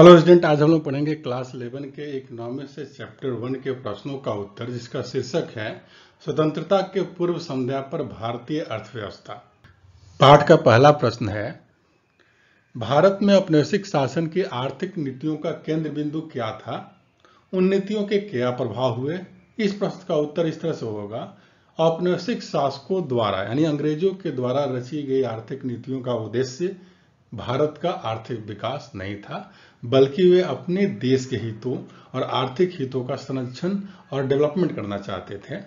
hello student आज हम लोग पढ़ेंगे क्लास 11 के इकोनॉमिक्स से चैप्टर वन के प्रश्नों का उत्तर जिसका शीर्षक है स्वतंत्रता के पूर्व संध्या पर भारतीय अर्थव्यवस्था पाठ का पहला प्रश्न है भारत में औपनिवेशिक शासन की आर्थिक नीतियों का केंद्र बिंदु क्या था उन नीतियों के क्या प्रभाव हुए इस प्रश्न का उत्तर इस तरह से होगा औपनिवेशिक शासकों द्वारा यानी अंग्रेजों के द्वारा रची गई आर्थिक नीतियों का उद्देश्य भारत का आर्थिक विकास नहीं था बल्कि वे अपने देश के हितों और आर्थिक हितों का संरक्षण और डेवलपमेंट करना चाहते थे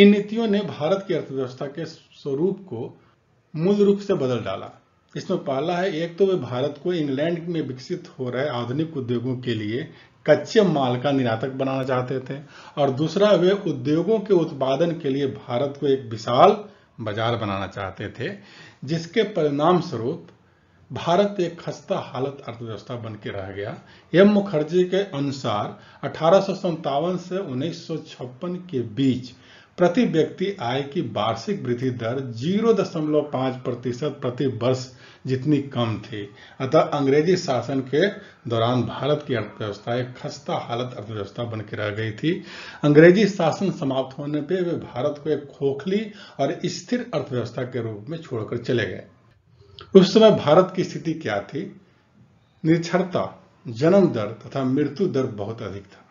इन नीतियों ने भारत की अर्थव्यवस्था के स्वरूप को मूल रूप से बदल डाला इसमें पहला है एक तो वे भारत को इंग्लैंड में विकसित हो रहे आधुनिक उद्योगों के लिए कच्चे माल का निर्यातक बनाना चाहते थे और दूसरा वे उद्योगों के उत्पादन के लिए भारत को एक विशाल बाजार बनाना चाहते थे जिसके परिणाम स्वरूप भारत एक खस्ता हालत अर्थव्यवस्था बन के रह गया एम मुखर्जी के अनुसार अठारह से उन्नीस के बीच प्रति व्यक्ति आय की वार्षिक वृद्धि दर 0.5 प्रतिशत प्रति वर्ष जितनी कम थी अतः अंग्रेजी शासन के दौरान भारत की अर्थव्यवस्था एक खस्ता हालत अर्थव्यवस्था बन के रह गई थी अंग्रेजी शासन समाप्त होने पर वे भारत को एक खोखली और स्थिर अर्थव्यवस्था के रूप में छोड़कर चले गए उस समय भारत की स्थिति क्या थी निरक्षरता जन्म दर तथा मृत्यु दर बहुत अधिक था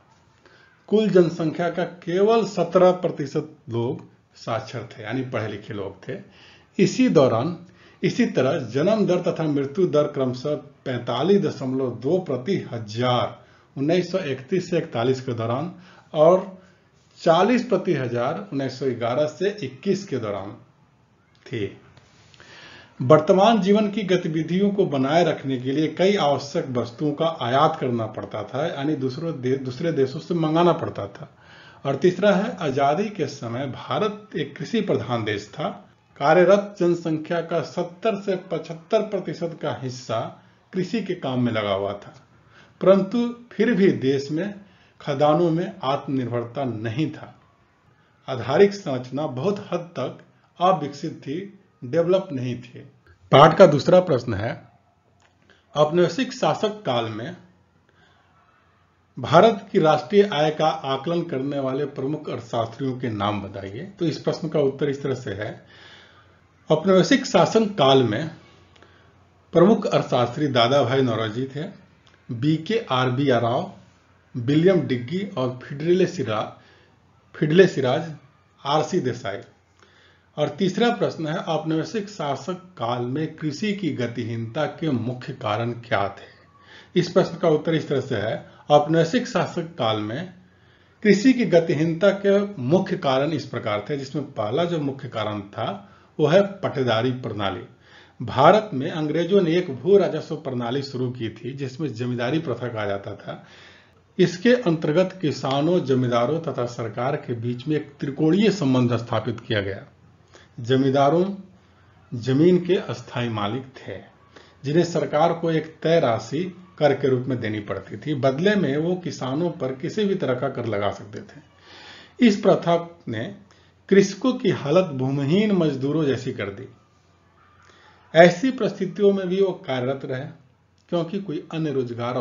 कुल जनसंख्या का केवल 17 प्रतिशत लोग साक्षर थे यानी पढ़े लिखे लोग थे इसी दौरान इसी तरह जन्म दर तथा मृत्यु दर क्रमशः पैंतालीस दशमलव दो प्रति हजार 1931 से 41 के दौरान और 40 प्रति हजार 1911 से 21 के दौरान थी वर्तमान जीवन की गतिविधियों को बनाए रखने के लिए कई आवश्यक वस्तुओं का आयात करना पड़ता था यानी दूसरों दे, दूसरे देशों से मंगाना पड़ता था और तीसरा है आजादी के समय भारत एक कृषि प्रधान देश था कार्यरत जनसंख्या का 70 से 75 प्रतिशत का हिस्सा कृषि के काम में लगा हुआ था परंतु फिर भी देश में खदानों में आत्मनिर्भरता नहीं था आधारिक संरचना बहुत हद तक अविकसित थी डेवलप नहीं थी पाठ का दूसरा प्रश्न है औपनिवेशिक शासक काल में भारत की राष्ट्रीय आय का आकलन करने वाले प्रमुख अर्थशास्त्रियों के नाम बताइए तो इस प्रश्न का उत्तर इस तरह से है औपनिवेशिक शासन काल में प्रमुख अर्थशास्त्री दादा भाई नौरोजी थे बी के R B Rao William Digby और फिडरिले सिराज फिडले सिराज आर सी देसाई और तीसरा प्रश्न है औपनिवेशिक शासक काल में कृषि की गतिहीनता के मुख्य कारण क्या थे इस प्रश्न का उत्तर इस तरह से है औपनिवेशिक शासक काल में कृषि की गतिहीनता के मुख्य कारण इस प्रकार थे जिसमें पहला जो मुख्य कारण था वो है पटेदारी प्रणाली भारत में अंग्रेजों ने एक भू राजस्व प्रणाली शुरू की थी जिसमें जमींदारी प्रथा कहा जाता था इसके अंतर्गत किसानों जमींदारों तथा सरकार के बीच में एक त्रिकोणीय संबंध स्थापित किया गया जमींदारों जमीन के अस्थाई मालिक थे जिन्हें सरकार को एक तय राशि कर के रूप में देनी पड़ती थी बदले में वो किसानों पर किसी भी तरह का कर लगा सकते थे इस प्रथा ने कृषकों की हालत भूमिहीन मजदूरों जैसी कर दी ऐसी परिस्थितियों में भी वो कार्यरत रहे क्योंकि कोई अन्य रोजगार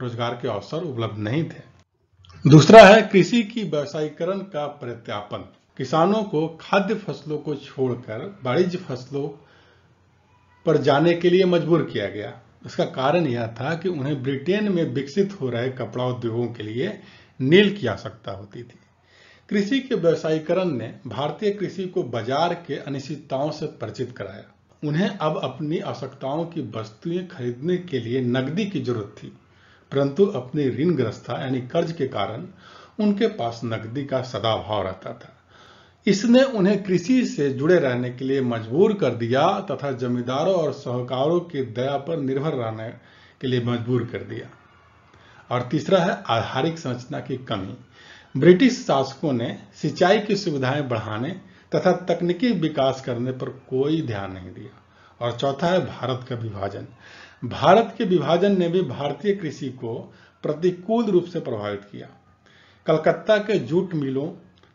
रोजगार के अवसर उपलब्ध नहीं थे दूसरा है कृषि की व्यवसायीकरण का प्रत्यापन किसानों को खाद्य फसलों को छोड़कर वाणिज्य फसलों पर जाने के लिए मजबूर किया गया उसका कारण यह था कि उन्हें ब्रिटेन में विकसित हो रहे कपड़ा उद्योगों के लिए नील की आवश्यकता होती थी कृषि के व्यवसायीकरण ने भारतीय कृषि को बाजार के अनिश्चितताओं से परिचित कराया उन्हें अब अपनी आवश्यकताओं की वस्तुएं खरीदने के लिए नकदी की जरूरत थी परंतु अपनी ऋणग्रस्तता यानी कर्ज के कारण उनके पास नकदी का सदाभाव रहता था इसने उन्हें कृषि से जुड़े रहने के लिए मजबूर कर दिया तथा जमींदारों और सहकारों की दया पर निर्भर रहने के लिए मजबूर कर दिया और तीसरा है आधारिक संरचना की कमी ब्रिटिश शासकों ने सिंचाई की सुविधाएं बढ़ाने तथा तकनीकी विकास करने पर कोई ध्यान नहीं दिया और चौथा है भारत का विभाजन भारत के विभाजन ने भी भारतीय कृषि को प्रतिकूल रूप से प्रभावित किया कलकत्ता के जूट मिलों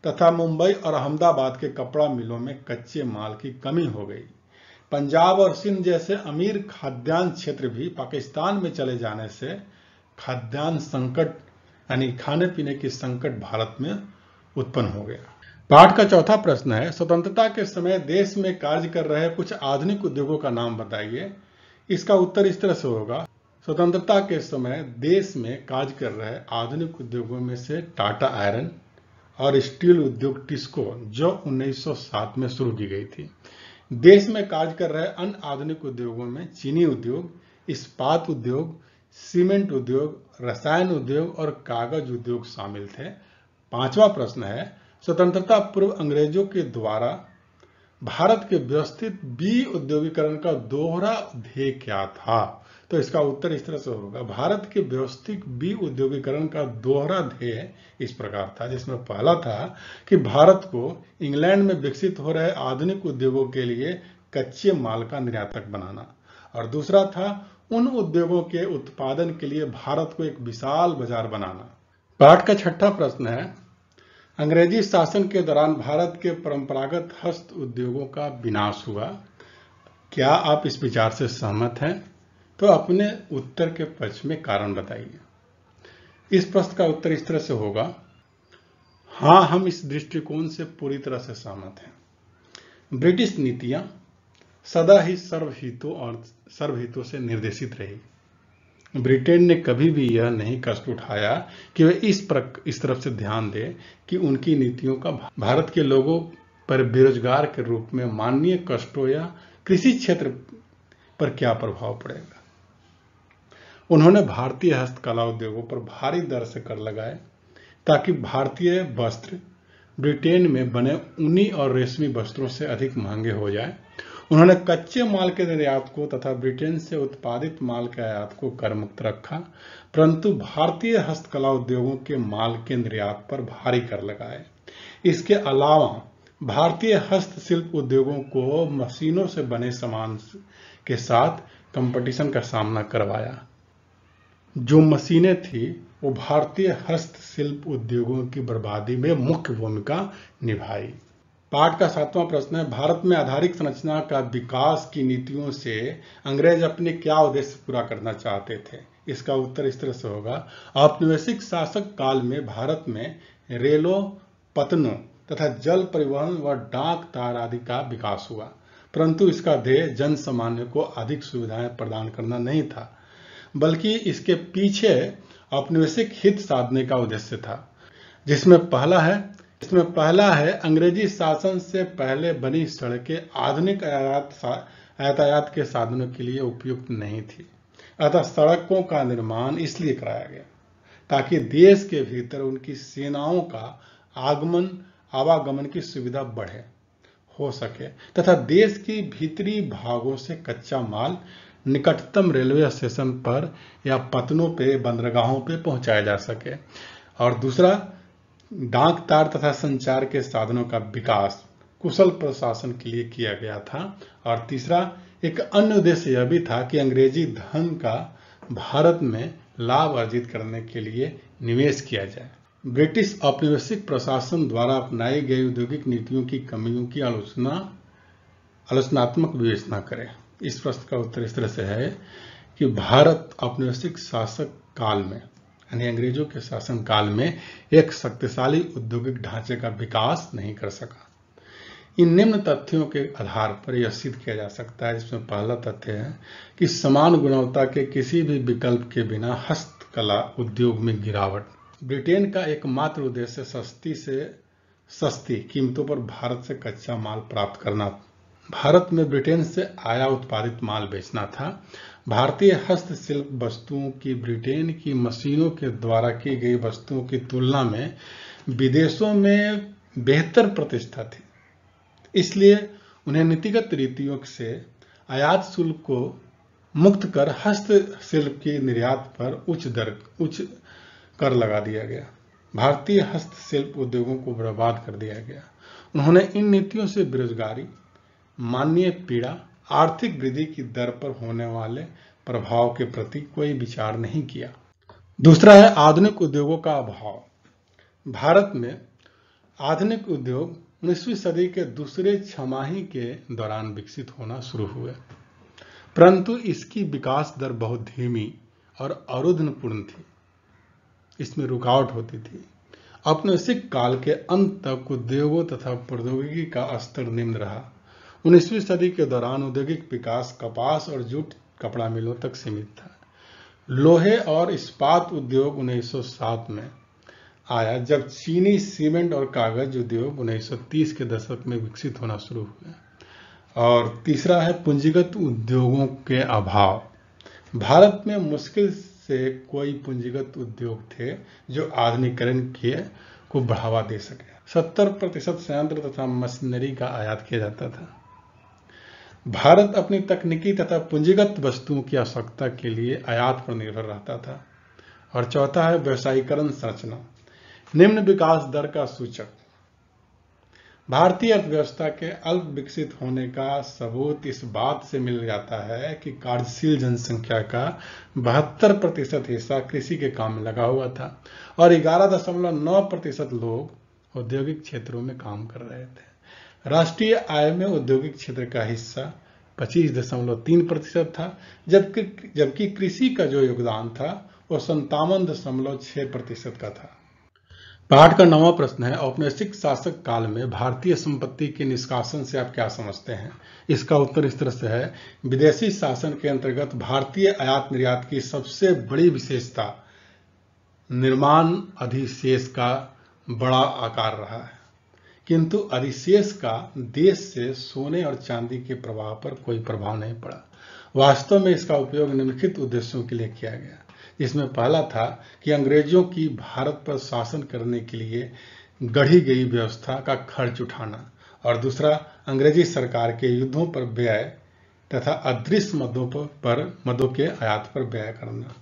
तथा मुंबई और अहमदाबाद के कपड़ा मिलों में कच्चे माल की कमी हो गई पंजाब और सिंध जैसे अमीर खाद्यान्न क्षेत्र भी पाकिस्तान में चले जाने से खाद्यान्न संकट यानी खाने पीने की संकट भारत में उत्पन्न हो गया पाठ का चौथा प्रश्न है स्वतंत्रता के समय देश में कार्य कर रहे कुछ आधुनिक उद्योगों का नाम बताइए इसका उत्तर इस तरह से होगा स्वतंत्रता के समय देश में कार्य कर रहे आधुनिक उद्योगों में से टाटा आयरन और स्टील उद्योग टिस्को जो 1907 में शुरू की गई थी देश में कार्य कर रहे अन्य आधुनिक उद्योगों में चीनी उद्योग इस्पात उद्योग सीमेंट उद्योग रसायन उद्योग और कागज उद्योग शामिल थे पांचवा प्रश्न है स्वतंत्रता पूर्व अंग्रेजों के द्वारा भारत के व्यवस्थित बी उद्योगीकरण का दोहरा ध्येय क्या था तो इसका उत्तर इस तरह से होगा भारत के व्यवस्थित बी उद्योगीकरण का दोहरा ध्येय इस प्रकार था जिसमें पहला था कि भारत को इंग्लैंड में विकसित हो रहे आधुनिक उद्योगों के लिए कच्चे माल का निर्यातक बनाना और दूसरा था उन उद्योगों के उत्पादन के लिए भारत को एक विशाल बाजार बनाना पाठ का छठा प्रश्न है अंग्रेजी शासन के दौरान भारत के परंपरागत हस्त उद्योगों का विनाश हुआ क्या आप इस विचार से सहमत हैं तो अपने उत्तर के पक्ष में कारण बताइए इस प्रश्न का उत्तर इस तरह से होगा हां हम इस दृष्टिकोण से पूरी तरह से सहमत हैं ब्रिटिश नीतियां सदा ही सर्वहितों और सर्वहितों से निर्देशित रही ब्रिटेन ने कभी भी यह नहीं कष्ट उठाया कि वे इस पर इस तरफ से ध्यान दें कि उनकी नीतियों का भारत के लोगों पर बेरोजगार के रूप में माननीय कष्टों या कृषि क्षेत्र पर क्या प्रभाव पड़ेगा उन्होंने भारतीय हस्तकला उद्योगों पर भारी दर से कर लगाए ताकि भारतीय वस्त्र ब्रिटेन में बने ऊनी और रेशमी वस्त्रों से अधिक महंगे हो जाए उन्होंने कच्चे माल के निर्यात को तथा ब्रिटेन से उत्पादित माल के आयात को कर मुक्त रखा परंतु भारतीय हस्तकला उद्योगों के माल के निर्यात पर भारी कर लगाए इसके अलावा भारतीय हस्तशिल्प उद्योगों को मशीनों से बने सामान के साथ कंपटीशन का सामना करवाया जो मशीनें थी वो भारतीय हस्तशिल्प उद्योगों की बर्बादी में मुख्य भूमिका निभाई पाठ का सातवां प्रश्न है भारत में आधारिक संरचना का विकास की नीतियों से अंग्रेज अपने क्या उद्देश्य पूरा करना चाहते थे इसका उत्तर इस तरह से होगा औपनिवेशिक शासक काल में भारत में रेलों पतनों तथा जल परिवहन व डाक तार आदि का विकास हुआ परंतु इसका ध्येय जन सामान्य को अधिक सुविधाएं प्रदान करना नहीं था बल्कि इसके पीछे औपनिवेशिक हित साधने का उद्देश्य था जिसमें पहला है इसमें पहला है अंग्रेजी शासन से पहले बनी सड़कें आधुनिक यातायात के साधनों के लिए उपयुक्त नहीं थी अतः सड़कों का निर्माण इसलिए कराया गया ताकि देश के भीतर उनकी सेनाओं का आगमन आवागमन की सुविधा बढ़े हो सके तथा देश की भीतरी भागों से कच्चा माल निकटतम रेलवे स्टेशन पर या पतनों पे बंदरगाहों पे पहुंचाया जा सके और दूसरा डाक तार तथा संचार के साधनों का विकास कुशल प्रशासन के लिए किया गया था और तीसरा एक अन्य उद्देश्य यह भी था कि अंग्रेजी धन का भारत में लाभ अर्जित करने के लिए निवेश किया जाए ब्रिटिश औपनिवेशिक प्रशासन द्वारा अपनाई गई औद्योगिक नीतियों की कमियों की आलोचना आलोचनात्मक विवेचना करें इस प्रश्न का उत्तर इस तरह से है कि भारत औपनिवेशिक शासक काल में यानी अंग्रेजों के शासन काल में एक शक्तिशाली औद्योगिक ढांचे का विकास नहीं कर सका इन निम्न तथ्यों के आधार पर यह सिद्ध किया जा सकता है जिसमें पहला तथ्य है कि समान गुणवत्ता के किसी भी विकल्प के बिना हस्तकला उद्योग में गिरावट ब्रिटेन का एकमात्र उद्देश्य सस्ती से सस्ती कीमतों पर भारत से कच्चा माल प्राप्त करना भारत में ब्रिटेन से आया उत्पादित माल बेचना था भारतीय हस्तशिल्प वस्तुओं की ब्रिटेन की मशीनों के द्वारा की गई वस्तुओं की तुलना में विदेशों में बेहतर प्रतिष्ठा थी इसलिए उन्हें नीतिगत रीतियों से आयात शुल्क को मुक्त कर हस्तशिल्प के निर्यात पर उच्च दर उच्च कर लगा दिया गया भारतीय हस्तशिल्प उद्योगों को बर्बाद कर दिया गया उन्होंने इन नीतियों से बेरोजगारी माननीय पीड़ा आर्थिक वृद्धि की दर पर होने वाले प्रभाव के प्रति कोई विचार नहीं किया दूसरा है आधुनिक उद्योगों का अभाव भारत में आधुनिक उद्योग उन्नीसवीं सदी के दूसरे छमाही के दौरान विकसित होना शुरू हुए परंतु इसकी विकास दर बहुत धीमी और अरुद्धपूर्ण थी इसमें रुकावट होती थी अपने काल के अंत तक उद्योगों तथा प्रौद्योगिकी का स्तर निम्न रहा उन्नीसवीं सदी के दौरान औद्योगिक विकास कपास और जूट कपड़ा मिलों तक सीमित था लोहे और इस्पात उद्योग 1907 में आया जब चीनी सीमेंट और कागज उद्योग 1930 के दशक में विकसित होना शुरू हुए और तीसरा है पूंजीगत उद्योगों के अभाव भारत में मुश्किल से कोई पूंजीगत उद्योग थे जो आधुनिकरण के को बढ़ावा दे सके सत्तर प्रतिशत संयंत्र तथा मशीनरी का आयात किया जाता था भारत अपनी तकनीकी तथा पूंजीगत वस्तुओं की आवश्यकता के लिए आयात पर निर्भर रहता था और चौथा है व्यवसायीकरण संरचना निम्न विकास दर का सूचक भारतीय अर्थव्यवस्था के अल्प विकसित होने का सबूत इस बात से मिल जाता है कि कार्यशील जनसंख्या का बहत्तर प्रतिशत हिस्सा कृषि के काम में लगा हुआ था और ग्यारह दशमलव नौ प्रतिशत लोग औद्योगिक क्षेत्रों में काम कर रहे थे राष्ट्रीय आय में औद्योगिक क्षेत्र का हिस्सा पच्चीस दशमलव तीन प्रतिशत था जबकि जबकि कृषि का जो योगदान था वह संतावन दशमलव छह प्रतिशत का था पाठ का नवा प्रश्न है औपनिवेशिक शासक काल में भारतीय संपत्ति के निष्कासन से आप क्या समझते हैं इसका उत्तर इस तरह से है विदेशी शासन के अंतर्गत भारतीय आयात निर्यात की सबसे बड़ी विशेषता निर्माण अधिशेष का बड़ा आकार रहा है किंतु अधिशेष का देश से सोने और चांदी के प्रभाव पर कोई प्रभाव नहीं पड़ा वास्तव में इसका उपयोग निम्नलिखित उद्देश्यों के लिए किया गया इसमें पहला था कि अंग्रेजों की भारत पर शासन करने के लिए गढ़ी गई व्यवस्था का खर्च उठाना और दूसरा अंग्रेजी सरकार के युद्धों पर व्यय तथा अदृश्य मदों पर मदों के आयात पर व्यय करना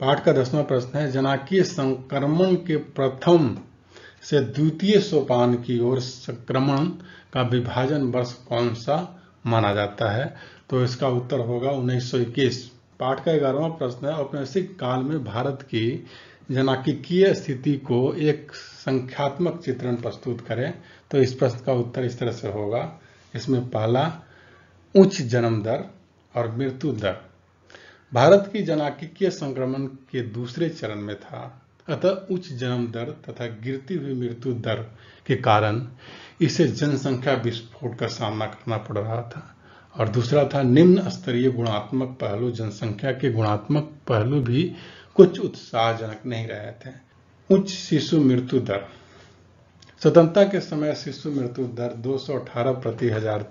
पाठ का दसवां प्रश्न है जनाकीय संक्रमण के प्रथम से द्वितीय सोपान की ओर संक्रमण का विभाजन वर्ष कौन सा माना जाता है तो इसका उत्तर होगा 1921 पाठ का ग्यारहवा प्रश्न है औपनिवेशिक काल में भारत की जनाकिकीय स्थिति को एक संख्यात्मक चित्रण प्रस्तुत करें तो इस प्रश्न का उत्तर इस तरह से होगा इसमें पहला उच्च जन्म दर और मृत्यु दर भारत की जनाकिकीय संक्रमण के दूसरे चरण में था अतः उच्च जन्म दर तथा गिरती हुई मृत्यु दर के कारण इसे जनसंख्या विस्फोट का सामना करना पड़ रहा था और दूसरा था निम्न स्तरीय गुणात्मक पहलू जनसंख्या के गुणात्मक पहलू भी कुछ उत्साहजनक नहीं रहे थे उच्च शिशु मृत्यु दर स्वतंत्रता के समय शिशु मृत्यु दर 218 प्रति हजार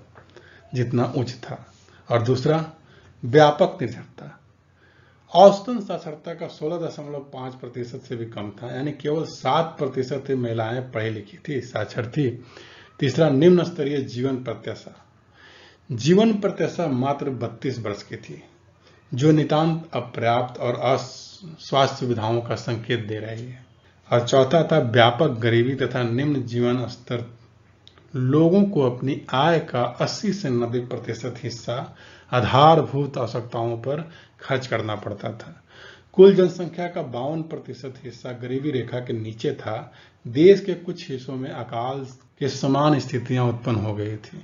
जितना उच्च था और दूसरा व्यापक निर्धरता औसतन साक्षरता का 16.5 प्रतिशत से भी कम था यानी केवल 7 प्रतिशत महिलाएं पढ़ी लिखी थी साक्षर थी तीसरा निम्न स्तरीय जीवन प्रत्याशा जीवन प्रत्याशा मात्र 32 वर्ष की थी जो नितांत अपर्याप्त और अस्वास्थ्य सुविधाओं का संकेत दे रही है और चौथा था व्यापक गरीबी तथा निम्न जीवन स्तर लोगों को अपनी आय का 80 से 90 प्रतिशत हिस्सा आधारभूत आवश्यकताओं पर खर्च करना पड़ता था कुल जनसंख्या का बावन प्रतिशत हिस्सा गरीबी रेखा के नीचे था देश के कुछ हिस्सों में अकाल के समान स्थितियां उत्पन्न हो गई थी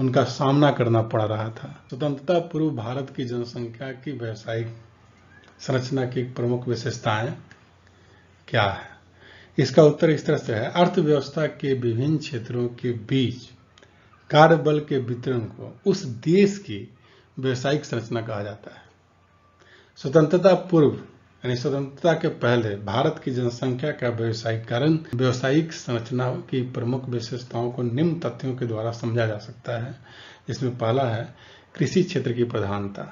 उनका सामना करना पड़ रहा था स्वतंत्रता पूर्व भारत की जनसंख्या की व्यावसायिक संरचना की प्रमुख विशेषताएं क्या है इसका उत्तर इस तरह से है अर्थव्यवस्था के विभिन्न क्षेत्रों के बीच कार्य बल के वितरण को उस देश की व्यवसायिक संरचना कहा जाता है स्वतंत्रता पूर्व यानी स्वतंत्रता के पहले भारत की जनसंख्या का व्यवसायीकरण व्यवसायिक संरचना की प्रमुख विशेषताओं को निम्न तथ्यों के द्वारा समझा जा सकता है जिसमें पहला है कृषि क्षेत्र की प्रधानता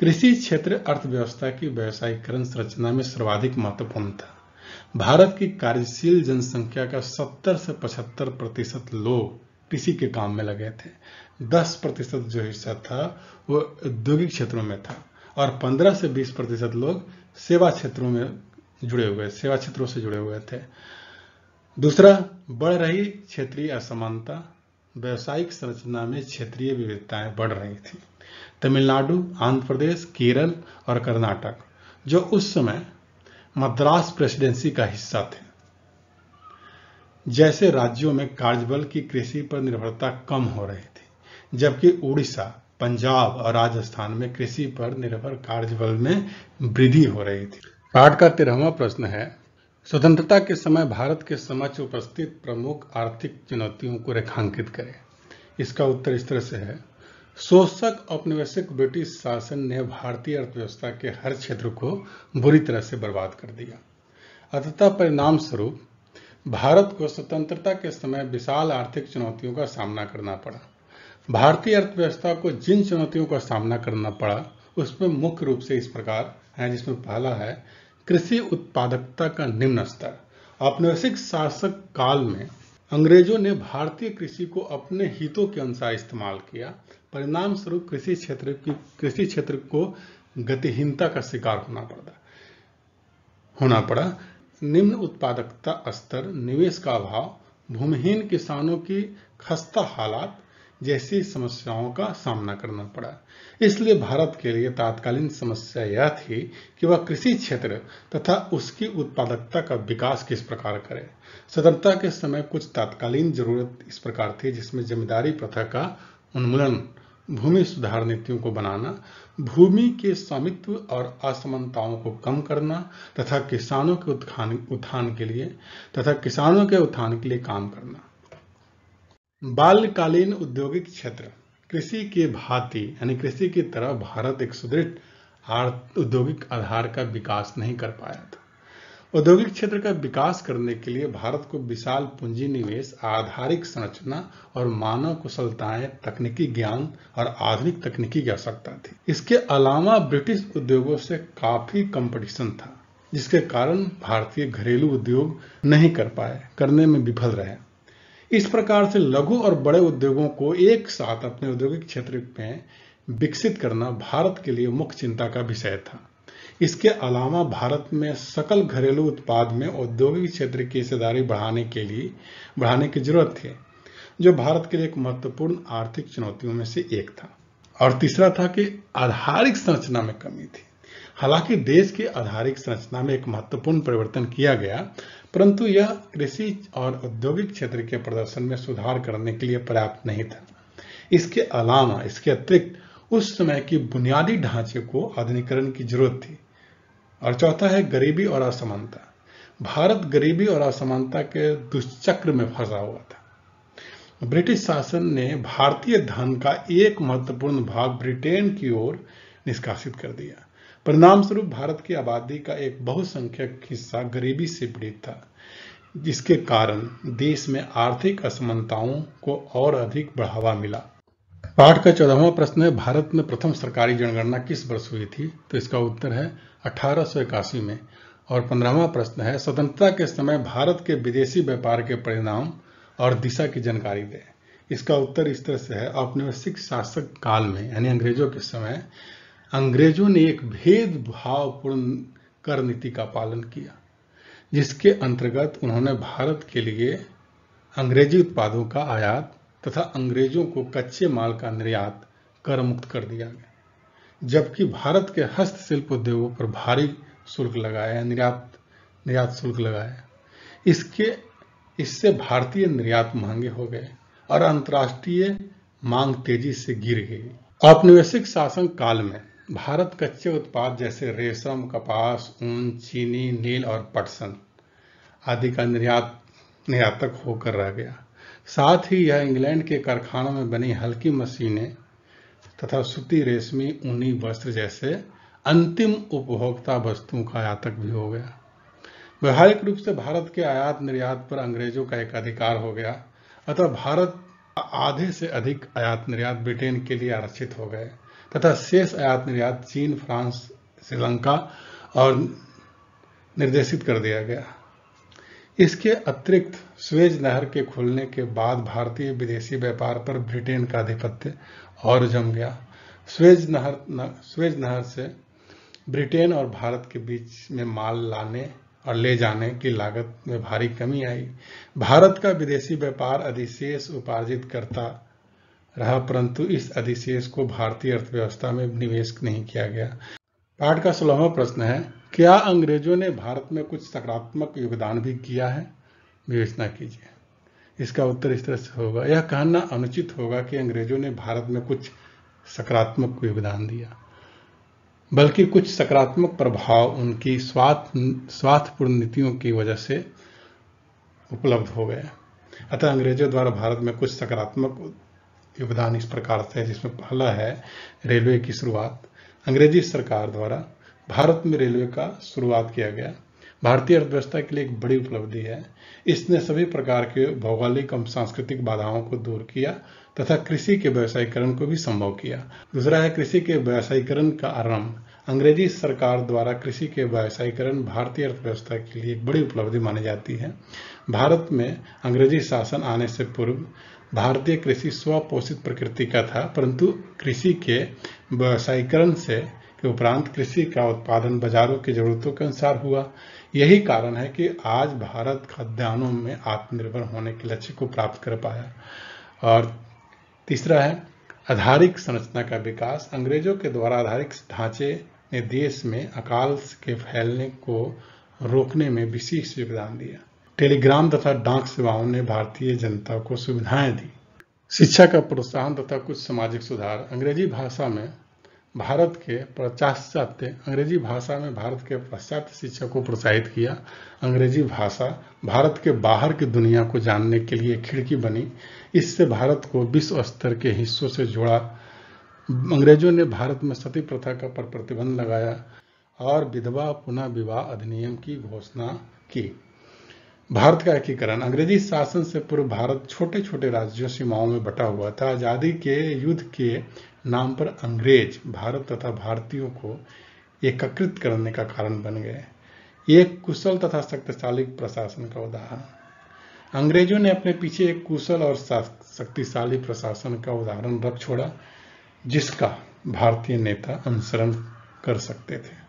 कृषि क्षेत्र अर्थव्यवस्था की व्यवसायीकरण संरचना में सर्वाधिक महत्वपूर्ण था भारत की कार्यशील जनसंख्या का 70 से 75 प्रतिशत लोग कृषि के काम में लगे थे 10 प्रतिशत जो हिस्सा था वो औद्योगिक क्षेत्रों में था और 15 से 20 प्रतिशत लोग सेवा क्षेत्रों में जुड़े हुए सेवा क्षेत्रों से जुड़े हुए थे दूसरा बढ़ रही क्षेत्रीय असमानता व्यावसायिक संरचना में क्षेत्रीय विविधताएं बढ़ रही थी तमिलनाडु आंध्र प्रदेश केरल और कर्नाटक जो उस समय मद्रास प्रेसिडेंसी का हिस्सा थे जैसे राज्यों में कार्यबल की कृषि पर निर्भरता कम हो रही थी जबकि उड़ीसा पंजाब और राजस्थान में कृषि पर निर्भर कार्यबल में वृद्धि हो रही थी पाठ का तेरहवा प्रश्न है स्वतंत्रता के समय भारत के समक्ष उपस्थित प्रमुख आर्थिक चुनौतियों को रेखांकित करें इसका उत्तर इस तरह से है शोषक औपनिवेशिक ब्रिटिश शासन ने भारतीय अर्थव्यवस्था के हर क्षेत्र को बुरी तरह से बर्बाद कर दिया अतः परिणाम स्वरूप भारत को स्वतंत्रता के समय विशाल आर्थिक चुनौतियों का सामना करना पड़ा भारतीय अर्थव्यवस्था को जिन चुनौतियों का सामना करना पड़ा उसमें मुख्य रूप से इस प्रकार है जिसमें पहला है कृषि उत्पादकता का निम्न स्तर औपनिवेशिक शासक काल में अंग्रेजों ने भारतीय कृषि को अपने हितों के अनुसार इस्तेमाल किया परिणाम स्वरूप कृषि क्षेत्र की कृषि क्षेत्र को गतिहीनता का शिकार होना पड़ा होना पड़ा निम्न उत्पादकता स्तर निवेश का अभाव भूमिहीन किसानों की खस्ता हालात जैसी समस्याओं का सामना करना पड़ा इसलिए भारत के लिए तात्कालीन समस्या यह थी कि वह कृषि क्षेत्र तथा उसकी उत्पादकता का विकास किस प्रकार करे स्वतंत्रता के समय कुछ तात्कालीन जरूरत इस प्रकार थी जिसमें जमींदारी प्रथा का उन्मूलन भूमि सुधार नीतियों को बनाना भूमि के स्वामित्व और असमानताओं को कम करना तथा किसानों के उत्थान उत्थान के लिए तथा किसानों के उत्थान के लिए काम करना बाल्यकालीन औद्योगिक क्षेत्र कृषि के भांति यानी कृषि की तरह भारत एक सुदृढ़ औद्योगिक आधार का विकास नहीं कर पाया था औद्योगिक क्षेत्र का विकास करने के लिए भारत को विशाल पूंजी निवेश आधारिक संरचना और मानव कुशलताएं तकनीकी ज्ञान और आधुनिक तकनीकी की आवश्यकता थी इसके अलावा ब्रिटिश उद्योगों से काफी कंपटीशन था जिसके कारण भारतीय घरेलू उद्योग नहीं कर पाए करने में विफल रहे इस प्रकार से लघु और बड़े उद्योगों को एक साथ अपने औद्योगिक क्षेत्र में विकसित करना भारत के लिए मुख्य चिंता का विषय था इसके अलावा भारत में सकल घरेलू उत्पाद में औद्योगिक क्षेत्र की हिस्सेदारी बढ़ाने के लिए बढ़ाने की जरूरत थी जो भारत के लिए एक महत्वपूर्ण आर्थिक चुनौतियों में से एक था और तीसरा था कि आधारिक संरचना में कमी थी हालांकि देश की आधारिक संरचना में एक महत्वपूर्ण परिवर्तन किया गया परंतु यह कृषि और औद्योगिक क्षेत्र के प्रदर्शन में सुधार करने के लिए पर्याप्त नहीं था इसके अलावा इसके अतिरिक्त उस समय की बुनियादी ढांचे को आधुनिकरण की जरूरत थी और चौथा है गरीबी और असमानता भारत गरीबी और असमानता के दुष्चक्र में फंसा हुआ था ब्रिटिश शासन ने भारतीय धन का एक महत्वपूर्ण भाग ब्रिटेन की ओर निष्कासित कर दिया परिणाम स्वरूप भारत की आबादी का एक बहुसंख्यक हिस्सा गरीबी से पीड़ित था जिसके कारण देश में आर्थिक असमानताओं को और अधिक बढ़ावा मिला पाठ का चौदहवा प्रश्न है भारत में प्रथम सरकारी जनगणना किस वर्ष हुई थी तो इसका उत्तर है अठारह में और पंद्रहवा प्रश्न है स्वतंत्रता के समय भारत के विदेशी व्यापार के परिणाम और दिशा की जानकारी दें इसका उत्तर इस तरह से है औपनिवेशिक शासक काल में यानी अंग्रेजों के समय अंग्रेजों ने एक भेदभावपूर्ण कर नीति का पालन किया जिसके अंतर्गत उन्होंने भारत के लिए अंग्रेजी उत्पादों का आयात तथा अंग्रेजों को कच्चे माल का निर्यात कर मुक्त कर दिया गया जबकि भारत के हस्तशिल्प उद्योगों पर भारी शुल्क लगाया निर्यात निर्यात शुल्क लगाया इसके इससे भारतीय निर्यात महंगे हो गए और अंतर्राष्ट्रीय मांग तेजी से गिर गई औपनिवेशिक शासन काल में भारत कच्चे उत्पाद जैसे रेशम कपास ऊन चीनी नील और पटसन आदि का निर्यात निर्यातक होकर रह गया साथ ही यह इंग्लैंड के कारखानों में बनी हल्की मशीनें तथा सूती रेशमी ऊनी वस्त्र जैसे अंतिम उपभोक्ता वस्तुओं का आयातक भी हो गया व्यवहारिक रूप से भारत के आयात निर्यात पर अंग्रेजों का एक अधिकार हो गया अतः भारत आधे से अधिक आयात निर्यात ब्रिटेन के लिए आरक्षित हो गए तथा शेष आयात निर्यात चीन फ्रांस श्रीलंका और निर्देशित कर दिया गया इसके अतिरिक्त स्वेज नहर के खुलने के बाद भारतीय विदेशी व्यापार पर ब्रिटेन का आधिपत्य और जम गया स्वेज नहर न, स्वेज नहर से ब्रिटेन और भारत के बीच में माल लाने और ले जाने की लागत में भारी कमी आई भारत का विदेशी व्यापार अधिशेष उपार्जित करता रहा परंतु इस अधिशेष को भारतीय अर्थव्यवस्था में निवेश नहीं किया गया पाठ का सोलहवा प्रश्न है क्या अंग्रेजों ने भारत में कुछ सकारात्मक योगदान भी किया है विवेचना कीजिए इसका उत्तर इस तरह से होगा यह कहना अनुचित होगा कि अंग्रेजों ने भारत में कुछ सकारात्मक योगदान दिया बल्कि कुछ सकारात्मक प्रभाव उनकी स्वार्थ स्वार्थपूर्ण नीतियों की वजह से उपलब्ध हो गया अतः अंग्रेजों द्वारा भारत में कुछ सकारात्मक योगदान इस प्रकार से जिसमें पहला है रेलवे की शुरुआत अंग्रेजी सरकार द्वारा भारत में रेलवे का शुरुआत किया गया भारतीय अर्थव्यवस्था के लिए एक बड़ी उपलब्धि है इसने सभी प्रकार के भौगोलिक एवं सांस्कृतिक बाधाओं को दूर किया तथा कृषि के व्यवसायीकरण को भी संभव किया दूसरा है कृषि के व्यवसायीकरण का आरंभ अंग्रेजी सरकार द्वारा कृषि के व्यवसायीकरण भारतीय अर्थव्यवस्था के लिए एक बड़ी उपलब्धि मानी जाती है भारत में अंग्रेजी शासन आने से पूर्व भारतीय कृषि स्वपोषित प्रकृति का था परंतु कृषि के व्यवसायीकरण से के उपरांत कृषि का उत्पादन बाजारों की जरूरतों के अनुसार हुआ यही कारण है कि आज भारत खाद्यान्नों में आत्मनिर्भर होने के लक्ष्य को प्राप्त कर पाया और तीसरा है आधारिक संरचना का विकास अंग्रेजों के द्वारा आधारिक ढांचे ने देश में अकाल के फैलने को रोकने में विशेष योगदान दिया टेलीग्राम तथा डाक सेवाओं ने भारतीय जनता को सुविधाएं दी शिक्षा का प्रोत्साहन तथा कुछ सामाजिक सुधार अंग्रेजी भाषा में भारत के पश्चात अंग्रेजी भाषा में भारत के पश्चात शिक्षा को प्रोत्साहित किया अंग्रेजी भाषा भारत के बाहर की दुनिया को जानने के लिए खिड़की बनी इससे भारत को विश्व स्तर के हिस्सों से जोड़ा अंग्रेजों ने भारत में सती प्रथा का पर प्रतिबंध लगाया और विधवा पुनः विवाह अधिनियम की घोषणा की भारत का एकीकरण अंग्रेजी शासन से पूर्व भारत छोटे छोटे राज्यों सीमाओं में बटा हुआ था आज़ादी के युद्ध के नाम पर अंग्रेज भारत तथा भारतीयों को एकीकृत करने का कारण बन गए एक कुशल तथा शक्तिशाली प्रशासन का उदाहरण अंग्रेजों ने अपने पीछे एक कुशल और शक्तिशाली प्रशासन का उदाहरण रख छोड़ा जिसका भारतीय नेता अनुसरण कर सकते थे